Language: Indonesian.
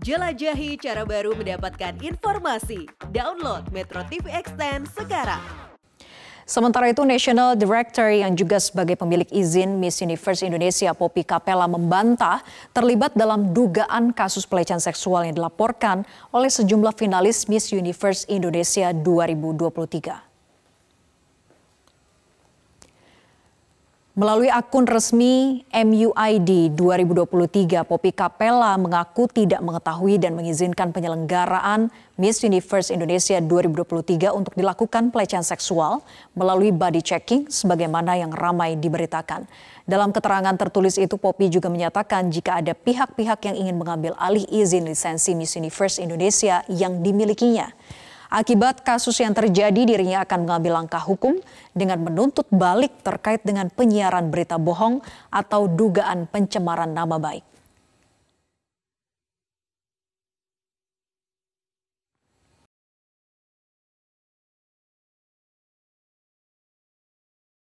Jelajahi cara baru mendapatkan informasi. Download Metro TV Extend sekarang. Sementara itu, National Director yang juga sebagai pemilik izin Miss Universe Indonesia Poppy Capella membantah terlibat dalam dugaan kasus pelecehan seksual yang dilaporkan oleh sejumlah finalis Miss Universe Indonesia 2023. Melalui akun resmi MUID 2023, Popi Kapela mengaku tidak mengetahui dan mengizinkan penyelenggaraan Miss Universe Indonesia 2023 untuk dilakukan pelecehan seksual melalui body checking sebagaimana yang ramai diberitakan. Dalam keterangan tertulis itu, Popi juga menyatakan jika ada pihak-pihak yang ingin mengambil alih izin lisensi Miss Universe Indonesia yang dimilikinya. Akibat kasus yang terjadi, dirinya akan mengambil langkah hukum dengan menuntut balik terkait dengan penyiaran berita bohong atau dugaan pencemaran nama baik.